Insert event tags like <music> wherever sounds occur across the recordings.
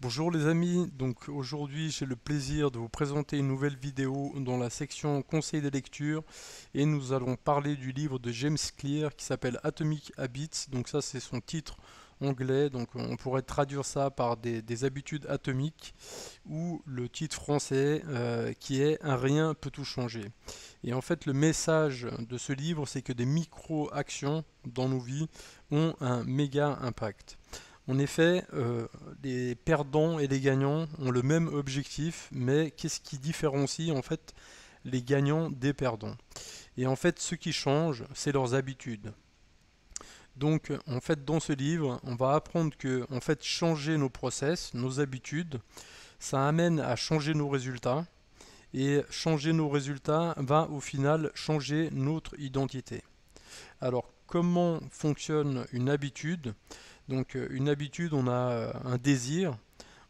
Bonjour les amis, donc aujourd'hui j'ai le plaisir de vous présenter une nouvelle vidéo dans la section conseil des lecture et nous allons parler du livre de James Clear qui s'appelle Atomic Habits, donc ça c'est son titre anglais, donc on pourrait traduire ça par des, habitudes atomiques ou le titre français euh, qui est Un rien peut tout changer. Et en fait le message de ce livre c'est que des micro-actions dans nos vies ont un méga impact. En effet, euh, les perdants et les gagnants ont le même objectif, mais qu'est-ce qui différencie en fait les gagnants des perdants Et en fait, ce qui change, c'est leurs habitudes. Donc, en fait, dans ce livre, on va apprendre que, en fait, changer nos process, nos habitudes, ça amène à changer nos résultats, et changer nos résultats va au final changer notre identité. Alors, comment fonctionne une habitude donc euh, une habitude, on a euh, un désir.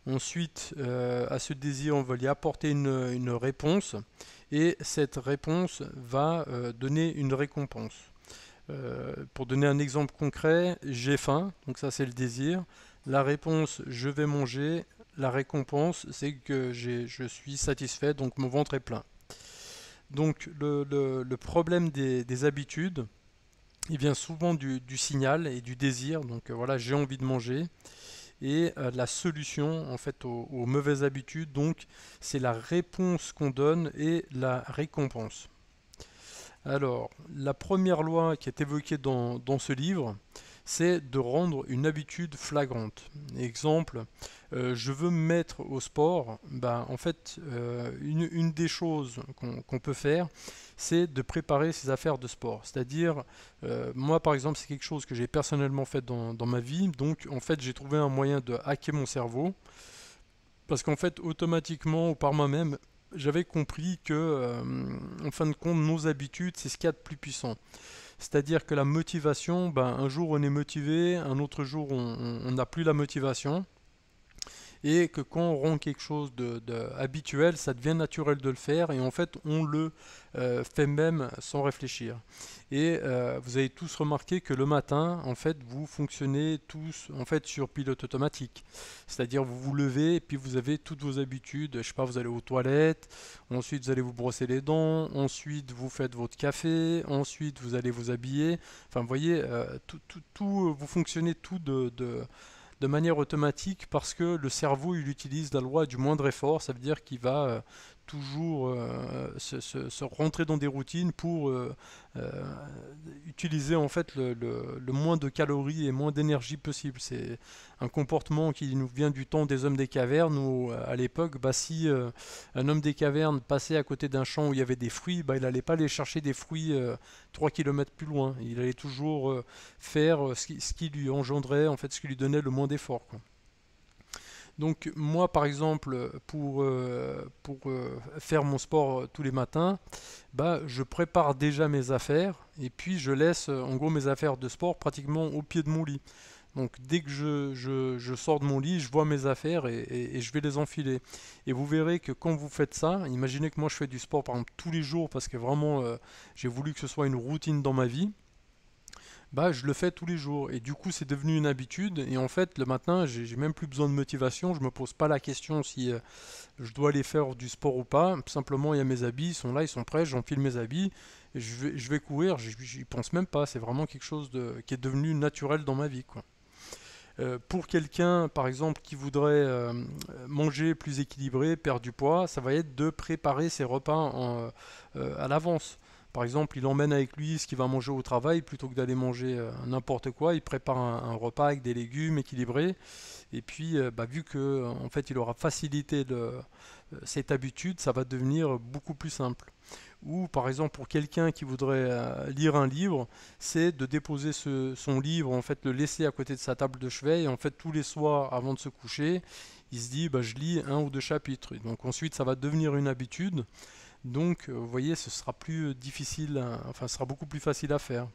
Ensuite, euh, à ce désir, on va lui apporter une, réponse et cette réponse va donner une récompense. pour donner un exemple concret, j'ai faim, donc ça c'est le désir. La réponse, je vais manger. La récompense, c'est que je suis satisfait, donc mon ventre est plein. Donc le, problème des habitudes, il vient souvent du, signal et du désir. Donc euh, voilà, j'ai envie de manger. Et euh, la solution en fait aux, mauvaises habitudes, donc c'est la réponse qu'on donne et la récompense. Alors, la première loi qui est évoquée dans, dans ce livre, c'est de rendre une habitude flagrante. Exemple, euh, je veux me mettre au sport, ben, en fait, euh, une, des choses qu'on peut faire, c'est de préparer ses affaires de sport. C'est-à-dire, euh, moi par exemple, c'est quelque chose que j'ai personnellement fait dans, ma vie, donc en fait, j'ai trouvé un moyen de hacker mon cerveau, parce qu'en fait, automatiquement ou par moi-même, j'avais compris que, en fin de compte, nos habitudes, c'est ce qu'il y a de plus puissant. C'est-à-dire que la motivation, ben, un jour on est motivé, un autre jour on n'a plus la motivation et que quand on rend quelque chose de, habituel, ça devient naturel de le faire et en fait on le euh, fait même sans réfléchir. Et euh, vous avez tous remarqué que le matin, en fait, vous fonctionnez tous en fait sur pilote automatique. C'est-à-dire vous vous levez et puis vous avez toutes vos habitudes. Je sais pas, vous allez aux toilettes, ensuite vous allez vous brosser les dents, ensuite vous faites votre café, ensuite vous allez vous habiller. Enfin, vous voyez, euh, tout, tout, vous fonctionnez tout de, de de manière automatique parce que le cerveau il utilise la loi du moindre effort, ça veut dire qu'il va euh, toujours euh, se, rentrer dans des routines pour euh, euh, utiliser en fait le, moins de calories et moins d'énergie possible. C'est un comportement qui nous vient du temps des hommes des cavernes où à l'époque, bah, si un homme des cavernes passait à côté d'un champ où il y avait des fruits, bah, il n'allait pas aller chercher des fruits 3 km plus loin. Il allait toujours faire ce qui, lui engendrait, en fait, ce qui lui donnait le moins d'efforts. Donc moi par exemple pour, euh, euh, faire mon sport euh, tous les matins, bah, je prépare déjà mes affaires et puis je laisse en gros mes affaires de sport pratiquement au pied de mon lit. Donc dès que je, je, je sors de mon lit, je vois mes affaires et, je vais les enfiler. Et vous verrez que quand vous faites ça, imaginez que moi je fais du sport par exemple tous les jours parce que vraiment j'ai voulu que ce soit une routine dans ma vie. Bah, je le fais tous les jours. Et du coup, c'est devenu une habitude. Et en fait, le matin, j'ai même plus besoin de motivation. Je me pose pas la question si euh, je dois aller faire du sport ou pas. Simplement, il y a mes habits, ils sont là, ils sont prêts, j'enfile mes habits, et je vais, je vais courir, j'y pense même pas. C'est vraiment quelque chose de, qui est devenu naturel dans ma vie. Euh, pour quelqu'un, par exemple, qui voudrait euh, manger plus équilibré, perdre du poids, ça va être de préparer ses repas à l'avance. Par exemple, il emmène avec lui ce qu'il va manger au travail plutôt que d'aller manger euh, n'importe quoi. Il prépare un, repas avec des légumes équilibrés. Et puis, euh, bah, vu que euh, en fait, il aura facilité cette habitude, ça va devenir beaucoup plus simple. Ou par exemple, pour quelqu'un qui voudrait lire un livre, c'est de déposer son livre, en fait, le laisser à côté de sa table de chevet. Et en fait, tous les soirs, avant de se coucher, il se dit, bah, je lis un ou deux chapitres. donc ensuite, ça va devenir une habitude. Donc euh, vous voyez, ce sera plus euh, difficile, hein, enfin ce sera beaucoup plus facile à faire.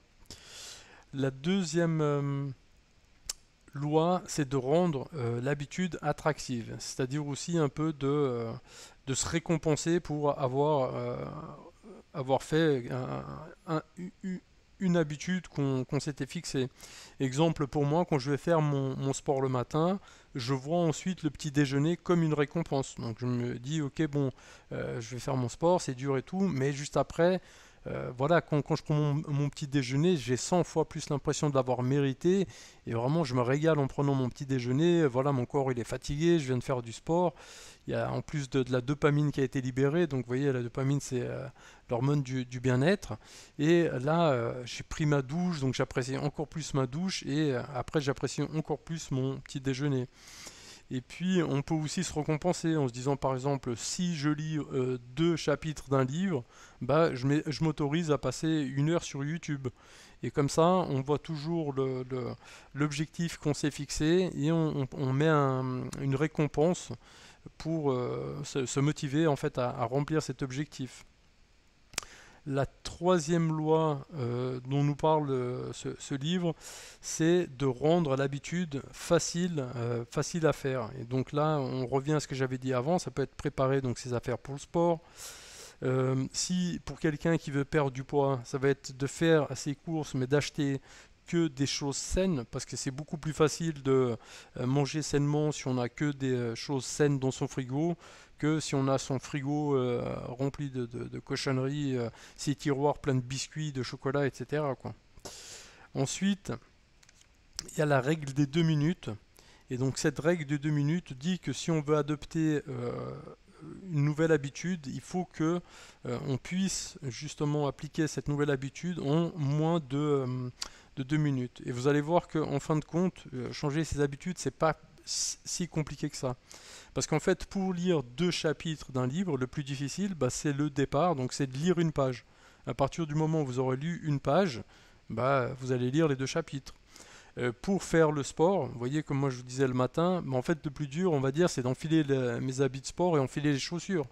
La deuxième euh, loi, c'est de rendre l'habitude attractive, c'est-à-dire aussi un peu de, de, se récompenser pour avoir, avoir fait un, un, habitude qu'on s'était fixée. Exemple pour moi, quand je vais faire mon, sport le matin, je vois ensuite le petit déjeuner comme une récompense. Donc je me dis, ok, bon, euh, je vais faire mon sport, c'est dur et tout, mais juste après, euh, voilà, quand, je prends mon, petit déjeuner, j'ai 100 fois plus l'impression de l'avoir mérité. Et vraiment, je me régale en prenant mon petit déjeuner. Voilà, mon corps, il est fatigué, je viens de faire du sport. Il y a en plus de, la dopamine qui a été libérée. Donc, vous voyez, la dopamine, c'est euh, l'hormone du, bien-être. Et là, euh, j'ai pris ma douche, donc j'apprécie encore plus ma douche. Et après, j'apprécie encore plus mon petit déjeuner. Et puis on peut aussi se récompenser en se disant par exemple si je lis euh, deux chapitres d'un livre, bah, je m'autorise à passer une heure sur YouTube. Et comme ça, on voit toujours l'objectif qu'on s'est fixé et on, met une récompense pour euh, se, motiver en fait à remplir cet objectif. La troisième loi euh, dont nous parle euh, ce, livre, c'est de rendre l'habitude facile, euh, facile à faire. Et donc là, on revient à ce que j'avais dit avant, ça peut être préparer donc ses affaires pour le sport. si pour quelqu'un qui veut perdre du poids, ça va être de faire ses courses, mais d'acheter que des choses saines, parce que c'est beaucoup plus facile de manger sainement si on n'a que des choses saines dans son frigo si on a son frigo euh, rempli de, cochonneries, euh, ses tiroirs pleins de biscuits, de chocolat, etc. Quoi. Ensuite, il y a la règle des deux minutes. Et donc cette règle des deux minutes dit que si on veut adopter euh, une nouvelle habitude, il faut que on puisse justement appliquer cette nouvelle habitude en moins de, deux minutes. Et vous allez voir que en fin de compte, changer ses habitudes, c'est pas si compliqué que ça. Parce qu'en fait, pour lire deux chapitres d'un livre, le plus difficile, bah, c'est le départ, donc c'est de lire une page. À partir du moment où vous aurez lu une page, bah, vous allez lire les deux chapitres. Euh, pour faire le sport, vous voyez comme moi je vous disais le matin, mais bah, en fait le plus dur on va dire c'est d'enfiler mes habits de sport et enfiler les chaussures.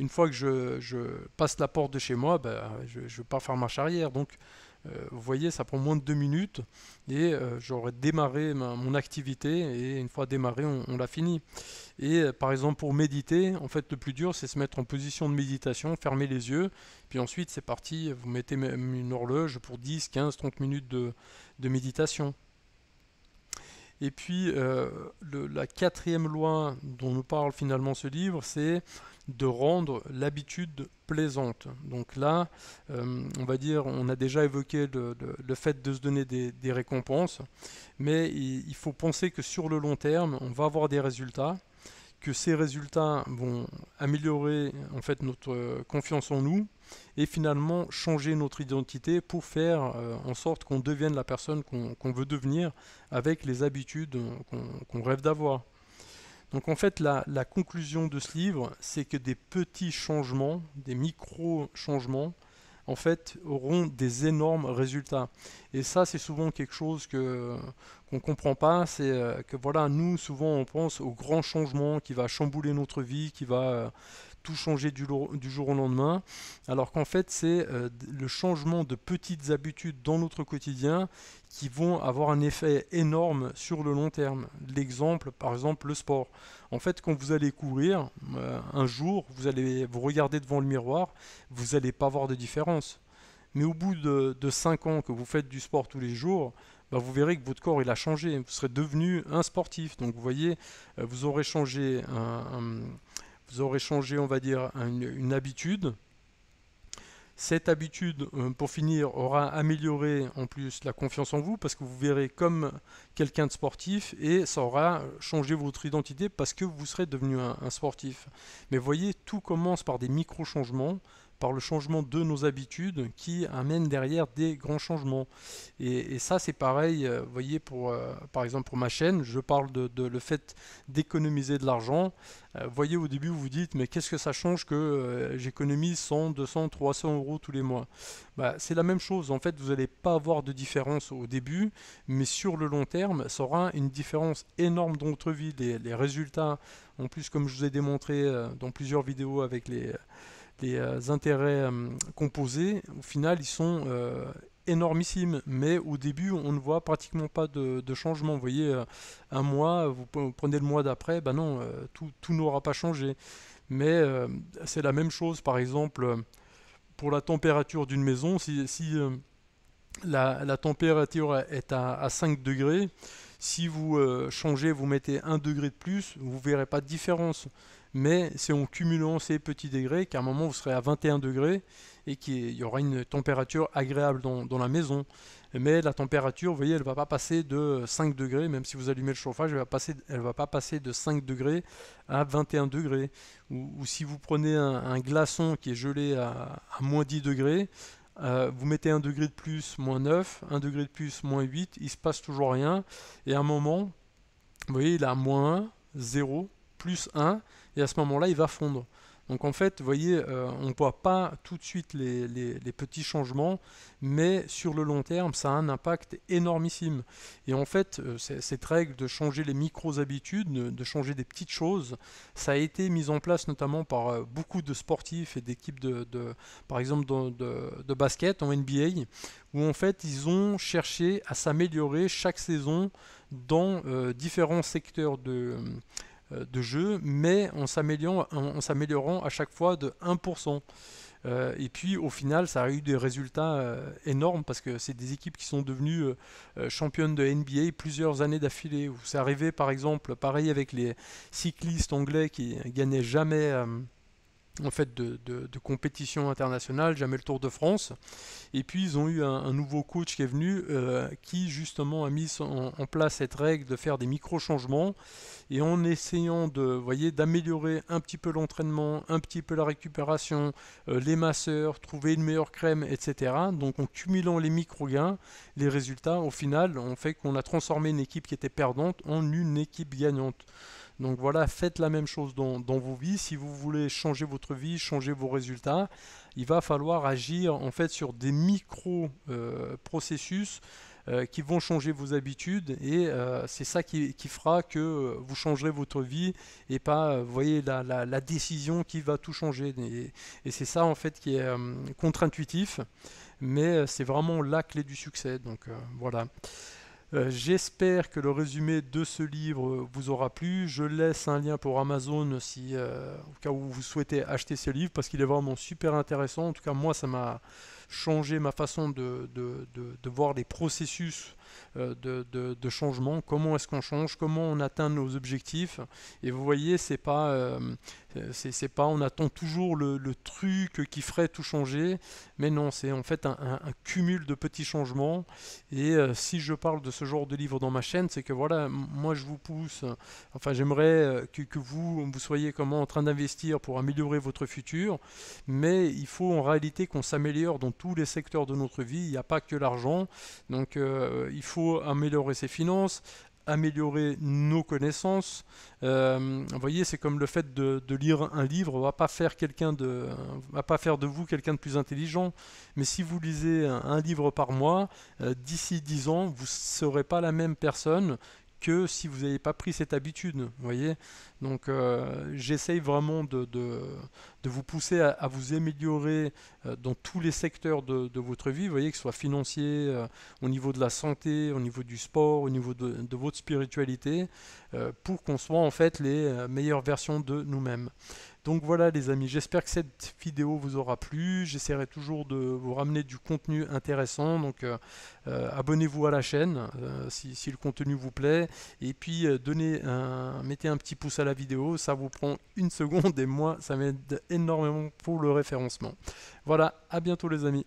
Une fois que je, passe la porte de chez moi, bah, je ne pas faire marche arrière. Donc euh, vous voyez, ça prend moins de deux minutes et euh, j'aurais démarré mon activité et une fois démarré, on, l'a fini. Et euh, par exemple, pour méditer, en fait, le plus dur, c'est se mettre en position de méditation, fermer les yeux, puis ensuite, c'est parti, vous mettez même une horloge pour 10, 15, 30 minutes de méditation. Et puis euh, la quatrième loi dont nous parle finalement ce livre, c'est de rendre l'habitude plaisante. Donc là, euh, on va dire, on a déjà évoqué le, fait de se donner des, récompenses, mais il, faut penser que sur le long terme, on va avoir des résultats que ces résultats vont améliorer en fait notre euh, confiance en nous et finalement changer notre identité pour faire euh, en sorte qu'on devienne la personne qu'on veut devenir avec les habitudes qu'on rêve d'avoir. Donc en fait la, la, conclusion de ce livre c'est que des petits changements, des micro-changements en fait auront des énormes résultats. Et ça c'est souvent quelque chose que comprend pas, c'est euh, que voilà, nous souvent on pense au grand changement qui va chambouler notre vie, qui va euh, tout changer du, du, jour au lendemain, alors qu'en fait c'est euh, le changement de petites habitudes dans notre quotidien qui vont avoir un effet énorme sur le long terme. L'exemple, par exemple, le sport. En fait, quand vous allez courir, un jour, vous allez vous regarder devant le miroir, vous n'allez pas voir de différence mais au bout de, 5 ans que vous faites du sport tous les jours, bah, vous verrez que votre corps il a changé, vous serez devenu un sportif. Donc vous voyez, euh, vous aurez changé, vous aurez changé on va dire, une, habitude, cette habitude, euh, pour finir, aura amélioré en plus la confiance en vous parce que vous verrez comme quelqu'un de sportif et ça aura changé votre identité parce que vous serez devenu un, sportif. Mais voyez, tout commence par des micro-changements par le changement de nos habitudes qui amène derrière des grands changements. Et, ça, c'est pareil, euh, vous voyez, pour, euh, par exemple, pour ma chaîne, je parle de, le fait d'économiser de l'argent. Euh, vous voyez, au début, vous vous dites, mais qu'est-ce que ça change que j'économise 100, 200, 300 euros tous les mois bah, C'est la même chose. En fait, vous n'allez pas avoir de différence au début, mais sur le long terme, ça aura une différence énorme dans votre vie. les résultats, en plus, comme je vous ai démontré dans plusieurs vidéos avec les les euh, intérêts euh, composés, au final, ils sont euh, énormissimes, mais au début on ne voit pratiquement pas de, changement. Vous voyez, un mois, vous prenez le mois d'après, ben non, tout, n'aura pas changé. Mais c'est la même chose, par exemple, pour la température d'une maison, si, la, température est à, 5 degrés, si vous changez, vous mettez 1 degré de plus, vous verrez pas de différence mais c'est en cumulant ces petits degrés qu'à un moment vous serez à 21 degrés et qu'il y aura une température agréable dans, la maison. Mais la température, vous voyez, elle ne va pas passer de 5 degrés, même si vous allumez le chauffage, elle ne va, pas passer de 5 degrés à 21 degrés. Ou, si vous prenez un, glaçon qui est gelé à, moins 10 degrés, euh, vous mettez un degré de plus, moins 9, un degré de plus, moins 8, il ne se passe toujours rien. Et à un moment, vous voyez, il a moins 1, 0, plus 1, et à ce moment-là, il va fondre. Donc en fait, vous voyez, euh, on ne voit pas tout de suite les, petits changements, mais sur le long terme, ça a un impact énormissime. Et en fait, euh, cette règle de changer les micro-habitudes, de, changer des petites choses, ça a été mis en place notamment par euh, beaucoup de sportifs et d'équipes, de, par exemple, de, basket en NBA, où en fait, ils ont cherché à s'améliorer chaque saison dans différents secteurs de... Euh, de jeu, mais en s'améliorant à chaque fois de 1%. Euh, et puis au final, ça a eu des résultats euh, énormes parce que c'est des équipes qui sont devenues championnes de NBA plusieurs années d'affilée. C'est arrivé par exemple, pareil avec les cyclistes anglais qui gagnaient jamais en fait de, compétition internationale, jamais le Tour de France. Et puis ils ont eu un, nouveau coach qui est venu, euh, qui justement a mis en, place cette règle de faire des micro-changements et en essayant de, voyez, d'améliorer un petit peu l'entraînement, un petit peu la récupération, euh, les masseurs, trouver une meilleure crème, etc. Donc en cumulant les micro-gains, les résultats au final ont fait qu'on a transformé une équipe qui était perdante en une équipe gagnante. Donc voilà, faites la même chose dans, vos vies. Si vous voulez changer votre vie, changer vos résultats, il va falloir agir en fait sur des micro-processus. Euh, qui vont changer vos habitudes et euh, c'est ça qui, fera que vous changerez votre vie et pas, euh, voyez, la, la, décision qui va tout changer. Et, c'est ça en fait qui est contre-intuitif, mais c'est vraiment la clé du succès. Donc voilà. Euh, j'espère que le résumé de ce livre vous aura plu. Je laisse un lien pour Amazon euh, au cas où vous souhaitez acheter ce livre parce qu'il est vraiment super intéressant. En tout cas, moi, ça m'a changé ma façon de voir les processus euh, de, de, changement, comment est-ce qu'on change, comment on atteint nos objectifs. Et vous voyez, c'est pas, euh, euh, c'est pas, on attend toujours le, truc qui ferait tout changer, mais non, c'est en fait un, cumul de petits changements. Et si je parle de ce genre de livre dans ma chaîne, c'est que voilà, moi je vous pousse, enfin j'aimerais que, vous, vous soyez comment en train d'investir pour améliorer votre futur, mais il faut en réalité qu'on s'améliore dans tous les secteurs de notre vie, il n'y a pas que l'argent, donc il faut améliorer ses finances, améliorer nos connaissances. Euh, vous voyez, c'est comme le fait de, lire un livre, va pas faire quelqu'un de, va pas faire de vous quelqu'un de plus intelligent. Mais si vous lisez un, livre par mois, euh, d'ici 10 ans, vous serez pas la même personne que si vous n'avez pas pris cette habitude. voyez Donc euh, j'essaye vraiment de, de, vous pousser à, vous améliorer euh, dans tous les secteurs de, votre vie, voyez, que ce soit financier, euh, au niveau de la santé, au niveau du sport, au niveau de, votre spiritualité, pour qu'on soit en fait les meilleures versions de nous-mêmes. Donc voilà les amis, j'espère que cette vidéo vous aura plu. J'essaierai toujours de vous ramener du contenu intéressant. Donc euh, euh, abonnez-vous à la chaîne euh, si, le contenu vous plaît. Et puis donnez un, mettez un petit pouce à la vidéo. Ça vous prend une <laughs> seconde et moi ça m'aide énormément pour le référencement. Voilà, à bientôt les amis.